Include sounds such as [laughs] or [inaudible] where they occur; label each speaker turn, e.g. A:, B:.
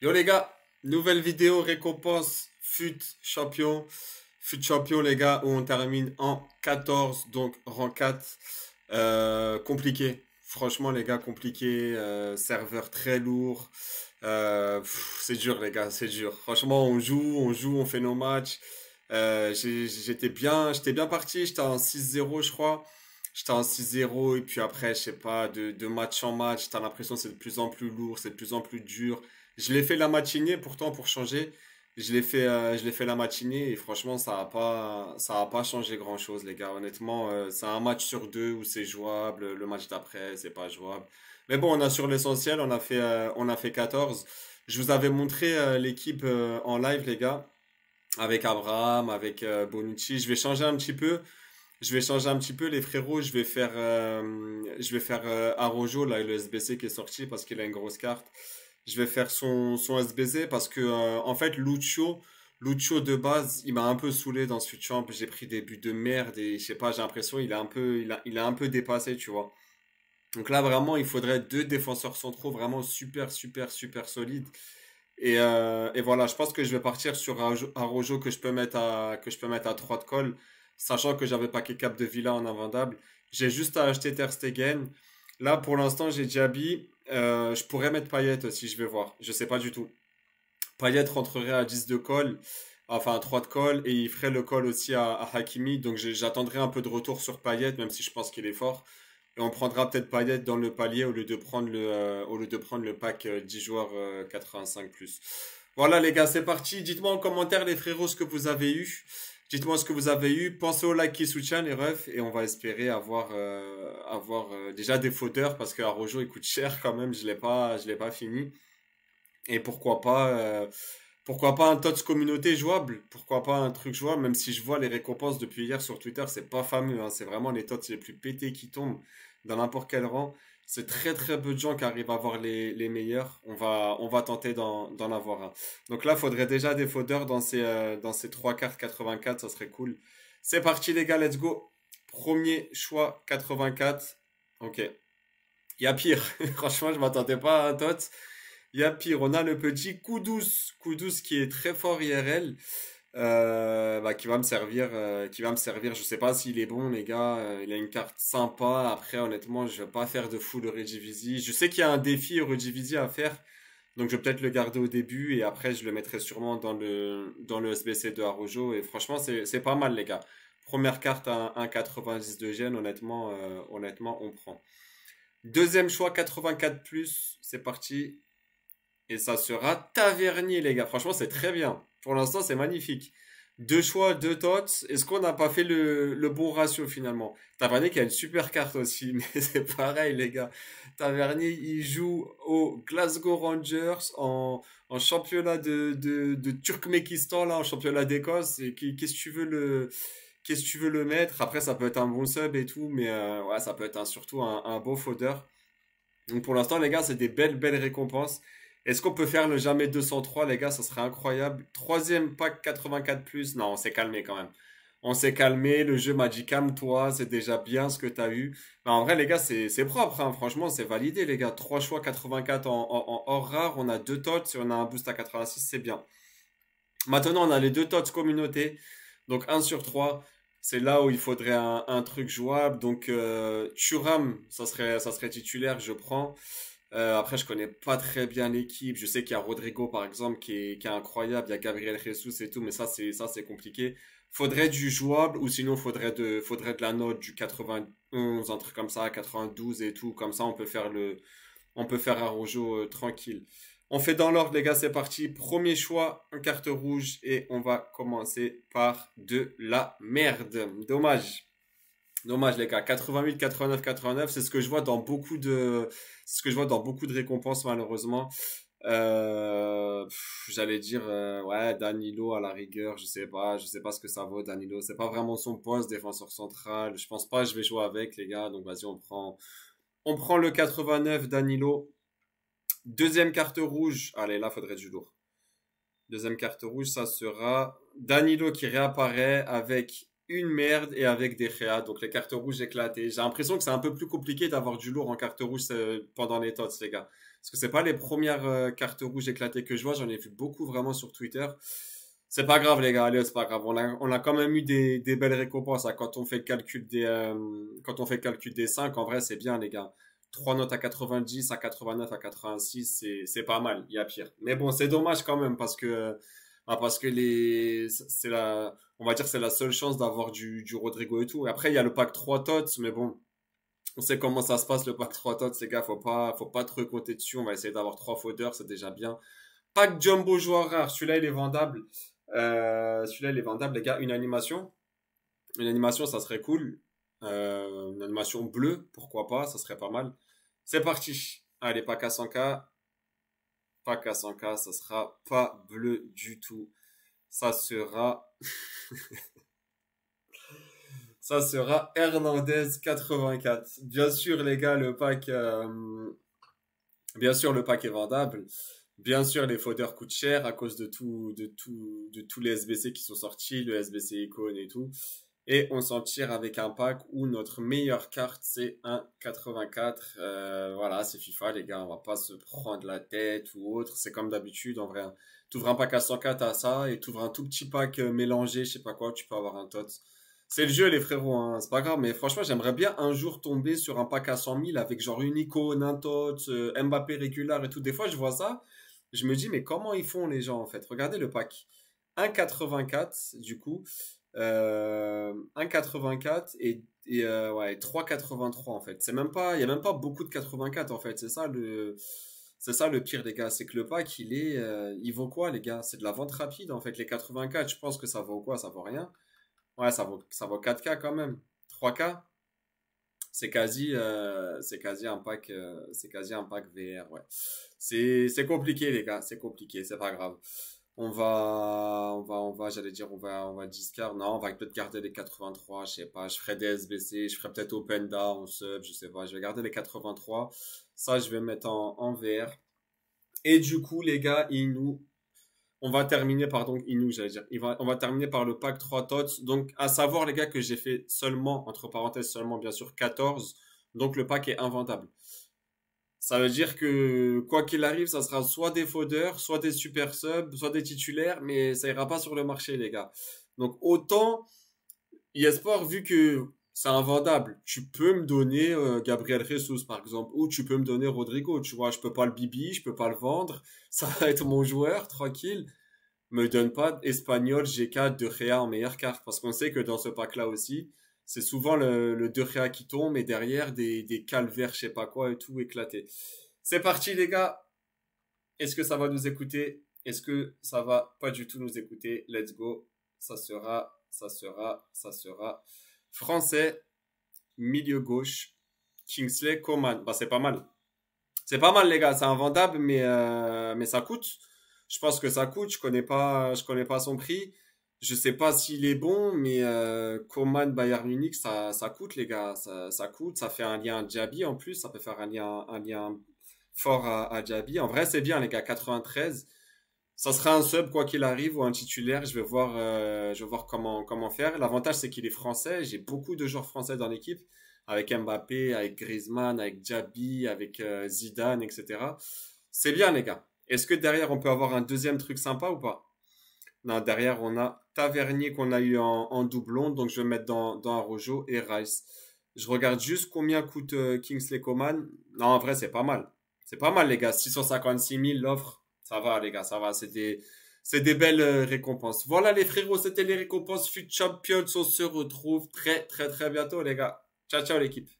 A: Yo les gars, nouvelle vidéo récompense fut champion. Fut champion les gars où on termine en 14, donc rang 4. Euh, compliqué. Franchement les gars, compliqué. Euh, serveur très lourd. Euh, c'est dur les gars, c'est dur. Franchement on joue, on joue, on fait nos matchs. j'étais bien, j'étais bien parti, j'étais en 6-0 je crois j'étais en 6-0 et puis après, je sais pas, de, match en match, t'as l'impression c'est de plus en plus lourd, c'est de plus en plus dur. Je l'ai fait la matinée, pourtant, pour changer. Je l'ai fait, euh, je l'ai fait la matinée et franchement, ça n'a pas, ça a pas changé grand-chose, les gars. Honnêtement, euh, c'est un match sur deux où c'est jouable. Le match d'après, c'est pas jouable. Mais bon, on a sur l'essentiel, on a fait, euh, on a fait 14. Je vous avais montré l'équipe en live, les gars, avec Abraham, avec Bonucci. Je vais changer un petit peu. Je vais changer un petit peu les frérots. Je vais faire, je vais faire Arojo là, le SBC qui est sorti parce qu'il a une grosse carte je vais faire son, son SBZ parce que, euh, en fait, Lucho, Lucho de base, il m'a un peu saoulé dans ce champ. J'ai pris des buts de merde et je sais pas, j'ai l'impression il a un peu, il a, un peu dépassé, tu vois. Donc là, vraiment, il faudrait deux défenseurs centraux vraiment super, super, super solides. Et, euh, voilà, je pense que je vais partir sur un que je peux mettre à, que je peux mettre à trois de colle, sachant que j'avais paquet cap de Villa en invendable. J'ai juste à acheter Ter Stegen. Là, pour l'instant, j'ai Diaby. Euh, je pourrais mettre Payet aussi, je vais voir. Je sais pas du tout. Payet rentrerait à 10 de call, enfin à 3 de call, et il ferait le call aussi à, Hakimi. Donc j'attendrai un peu de retour sur Payet, même si je pense qu'il est fort. Et on prendra peut-être Payet dans le palier au lieu de prendre le, euh, au lieu de prendre le pack 10 euh, joueurs 85 plus. Voilà les gars, c'est parti. Dites-moi en commentaire les frérots ce que vous avez eu. Dites-moi ce que vous avez eu. Pensez au like qui soutient les refs, et on va espérer avoir, euh, avoir euh, déjà des fauteurs parce que il coûte cher quand même. Je ne pas, l'ai pas fini. Et pourquoi pas, euh, pourquoi pas un TOTS communauté jouable Pourquoi pas un truc jouable Même si je vois les récompenses depuis hier sur Twitter, c'est pas fameux. Hein. c'est vraiment les tots les plus pétés qui tombent dans n'importe quel rang c'est très très peu de gens qui arrivent à avoir les, les meilleurs. On va, on va tenter d'en avoir un. Donc là, il faudrait déjà des faudeurs dans ces, euh, dans ces 3 cartes 84, ça serait cool. C'est parti les gars, let's go. Premier choix 84. Ok. Il y a pire. [laughs] Franchement, je m'attendais pas à un tot. Il y a pire. On a le petit Koudous. Koudous qui est très fort IRL. Euh, bah, qui va me servir, euh, qui va me servir. Je sais pas s'il est bon, les gars. Euh, il a une carte sympa. Après, honnêtement, je vais pas faire de full Redivisie. Je sais qu'il y a un défi Redivisie à faire, donc je vais peut-être le garder au début et après je le mettrai sûrement dans le dans le SBC de Arrojo. Et franchement, c'est pas mal, les gars. Première carte à 1,90 de gène, honnêtement, honnêtement, on prend. Deuxième choix, 84+, c'est parti. Et ça sera Tavernier, les gars. Franchement, c'est très bien. Pour l'instant, c'est magnifique. Deux choix, deux tots. Est-ce qu'on n'a pas fait le, bon ratio finalement Tavernier qui a une super carte aussi, [laughs] mais c'est pareil les gars. Tavernier, il joue au Glasgow Rangers en, championnat de, de, Turkmékistan, là, en championnat d'Écosse. qu'est-ce que tu veux le... tu veux le mettre Après, ça peut être un bon sub et tout, mais euh, ça peut être surtout un, un beau fodder. Donc pour l'instant, les gars, c'est des belles, belles récompenses. Est-ce qu'on peut faire le jamais 203, les gars Ça serait incroyable. Troisième pack 84 plus. Non, on s'est calmé quand même. On s'est calmé. Le jeu m'a dit calme-toi. C'est déjà bien ce que tu as eu. Bah, en vrai, les gars, c'est propre. Hein. Franchement, c'est validé, les gars. Trois choix 84 en, hors rare. On a deux tots. Si on a un boost à 86, c'est bien. Maintenant, on a les deux tots communauté. Donc 1 sur 3 c'est là où il faudrait un, truc jouable. Donc, euh, Churam, ça serait, ça serait titulaire, je prends. Euh, après, je connais pas très bien l'équipe. Je sais qu'il y a Rodrigo, par exemple, qui est, incroyable. Il y a Gabriel Jesus et tout, mais ça, c'est, ça, c'est compliqué. Faudrait du jouable, ou sinon, faudrait de, faudrait de la note du 91, un truc comme ça, 92 et tout. Comme ça, on peut faire le, on peut faire un Rojo euh, tranquille. On fait dans l'ordre, les gars, c'est parti. Premier choix, une carte rouge, et on va commencer par de la merde. Dommage dommage, les gars. 88, 89, 89, c'est ce que je vois dans beaucoup de, ce que je vois dans beaucoup de récompenses, malheureusement. Euh, j'allais dire euh, ouais Danilo à la rigueur je sais pas je sais pas ce que ça vaut Danilo c'est pas vraiment son poste défenseur central je pense pas je vais jouer avec les gars donc vas-y on prend on prend le 89 Danilo deuxième carte rouge allez là faudrait du lourd deuxième carte rouge ça sera Danilo qui réapparaît avec une merde et avec des réa donc les cartes rouges éclatées. J'ai l'impression que c'est un peu plus compliqué d'avoir du lourd en cartes rouges euh, pendant les tots, les gars. Parce que c'est pas les premières euh, cartes rouges éclatées que je vois, j'en ai vu beaucoup vraiment sur Twitter. C'est pas grave, les gars, allez, c'est pas grave. On a, quand même eu des, belles récompenses. Hein. Quand on fait le calcul des, euh, quand on fait calcul des 5, en vrai, c'est bien, les gars. 3 notes à 90, à 89, à 86, c'est pas mal, il y a pire. Mais bon, c'est dommage quand même parce que, bah, parce que les, c'est la, on va dire que c'est la seule chance d'avoir du, Rodrigo et tout. après, il y a le pack 3 tots, mais bon, on sait comment ça se passe le pack 3 tots, les gars. Faut pas, faut pas trop compter dessus. On va essayer d'avoir trois faudeurs, c'est déjà bien. Pack jumbo joueur rare, celui-là il est vendable. Euh, celui-là il est vendable, les gars. Une animation, une animation, ça serait cool. Euh, une animation bleue, pourquoi pas, ça serait pas mal. C'est parti. Allez, pack à 100K. Pack à 100K, ça sera pas bleu du tout ça sera [laughs] ça sera Hernandez 84. Bien sûr les gars, le pack euh, bien sûr le pack est vendable. Bien sûr les Fodder coûtent cher à cause de tout de tout de tous les SBC qui sont sortis, le SBC Icon et tout. Et on s'en tire avec un pack où notre meilleure carte, c'est un 84. Euh, voilà, c'est FIFA, les gars. On va pas se prendre la tête ou autre. C'est comme d'habitude, en vrai. Hein. T'ouvres un pack à 104 à ça et t'ouvres un tout petit pack euh, mélangé, je sais pas quoi, tu peux avoir un tot. C'est le jeu, les frérots, Ce hein, c'est pas grave, mais franchement, j'aimerais bien un jour tomber sur un pack à 100 000 avec genre une icône, un tot, euh, Mbappé régulier et tout. Des fois, je vois ça, je me dis, mais comment ils font les gens en fait Regardez le pack. 1,84 du coup. Euh, 84 et, 3,83 euh, en fait. C'est même pas, il y a même pas beaucoup de 84 en fait. C'est ça le, c'est ça le pire des gars, c'est que le pack il est, euh, il vaut quoi les gars C'est de la vente rapide en fait. Les 84, je pense que ça vaut quoi Ça vaut rien. Ouais, ça vaut, ça vaut 4K quand même. 3K. C'est quasi, euh, c'est quasi un pack, c'est quasi un pack VR. Ouais. C'est, c'est compliqué les gars, c'est compliqué, c'est pas grave on va, on va, on va, j'allais dire, on va, on va discard. Non, on va peut-être garder les 83, je sais pas. Je ferai des SBC, je ferai peut-être Open on sub, je sais pas. Je vais garder les 83. Ça, je vais mettre en, en Et du coup, les gars, il nous, on va terminer, pardon, Inou, j'allais dire. on va terminer par le pack 3 tots. Donc, à savoir, les gars, que j'ai fait seulement, entre parenthèses, seulement, bien sûr, 14. Donc, le pack est invendable. Ça veut dire que quoi qu'il arrive, ça sera soit des faudeurs, soit des super subs, soit des titulaires, mais ça ira pas sur le marché, les gars. Donc autant Yesport, vu que c'est invendable, tu peux me donner euh, Gabriel Jesus par exemple, ou tu peux me donner Rodrigo. Tu vois, je peux pas le bibi, je peux pas le vendre. [laughs] Ça va être mon joueur, tranquille. Me donne pas Espagnol, G4, De Réa en meilleure carte, parce qu'on sait que dans ce pack-là aussi, c'est souvent le, le qui tombe et derrière des, calvaires, je sais pas quoi et tout éclaté. C'est parti les gars. Est-ce que ça va nous écouter Est-ce que ça va pas du tout nous écouter Let's go. Ça sera, ça sera, ça sera. Français, milieu gauche, Kingsley Coman. Bah c'est pas mal. C'est pas mal les gars, c'est invendable mais euh, mais ça coûte. Je pense que ça coûte. Je connais pas, je connais pas son prix je sais pas s'il est bon, mais euh, Bayern Munich, ça, ça coûte les gars, ça, ça coûte, ça fait un lien à en plus, ça peut faire un lien, un lien fort à, à En vrai, c'est bien les gars, 93. Ça sera un sub quoi qu'il arrive ou un titulaire. Je vais voir, euh, je vais voir comment comment faire. L'avantage c'est qu'il est français. J'ai beaucoup de joueurs français dans l'équipe, avec Mbappé, avec Griezmann, avec Djabi, avec euh, Zidane, etc. C'est bien les gars. Est-ce que derrière on peut avoir un deuxième truc sympa ou pas non, derrière, on a Tavernier qu'on a eu en, doublon, donc je vais mettre dans, dans Arojo et Rice. Je regarde juste combien coûte euh, Kingsley Coman. Non, en vrai, c'est pas mal. C'est pas mal, les gars. 656 000 l'offre. Ça va, les gars, ça va. C'est des, c'est des belles euh, récompenses. Voilà, les frérots, c'était les récompenses Fut Champions. On se retrouve très, très, très bientôt, les gars. Ciao, ciao, l'équipe.